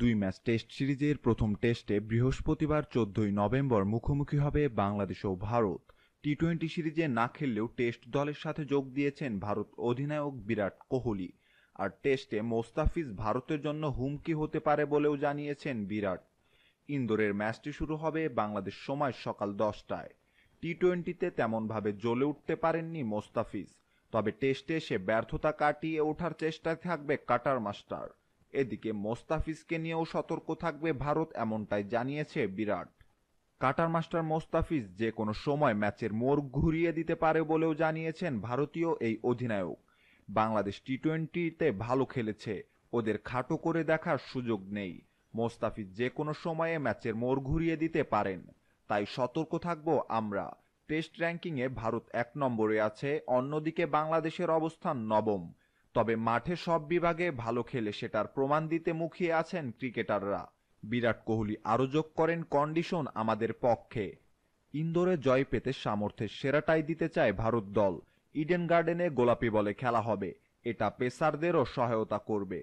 দুই match test সিরিজের প্রথম টেস্টে বৃহস্পতিবার চোদ্দই নভেম্বর মুখোমুখি হবে বাংলাদেশ ও ভারত টি টোয়েন্টি সিরিজে না খেললেও টেস্ট দলের সাথে যোগ দিয়েছেন ভারত অধিনায়ক বিরাট কোহলি আর টেস্টে মোস্তাফিজ ভারতের জন্য হুমকি হতে পারে বলেও জানিয়েছেন বিরাট ইন্দোরের ম্যাচটি শুরু হবে বাংলাদেশ সময় সকাল দশটায় টি টোয়েন্টিতে তেমনভাবে জ্বলে উঠতে পারেননি মোস্তাফিজ তবে টেস্টে সে ব্যর্থতা কাটিয়ে ওঠার চেষ্টায় থাকবে কাটার মাস্টার এদিকে মোস্তাফিজকে নিয়েও সতর্ক থাকবে ভারত এমনটাই জানিয়েছে বিরাট কাটার মাস্টার মোস্তাফিজ যে কোনো সময় ম্যাচের মোড় ঘুরিয়ে দিতে পারে বলেও জানিয়েছেন ভারতীয় এই অধিনায়ক বাংলাদেশ টি টোয়েন্টিতে ভালো খেলেছে ওদের খাটো করে দেখার সুযোগ নেই মোস্তাফিজ যে কোনো সময়ে ম্যাচের মোড় ঘুরিয়ে দিতে পারেন তাই সতর্ক থাকব আমরা টেস্ট র্যাঙ্কিংয়ে ভারত এক নম্বরে আছে অন্যদিকে বাংলাদেশের অবস্থান নবম তবে মাঠে সব বিভাগে ভালো খেলে সেটার প্রমাণ দিতে মুখিয়ে আছেন ক্রিকেটাররা বিরাট কোহলি আরও যোগ করেন কন্ডিশন আমাদের পক্ষে ইন্দোরে জয় পেতে সামর্থ্যের সেরাটাই দিতে চায় ভারত দল ইডেন গার্ডেনে গোলাপি বলে খেলা হবে এটা পেসারদেরও সহায়তা করবে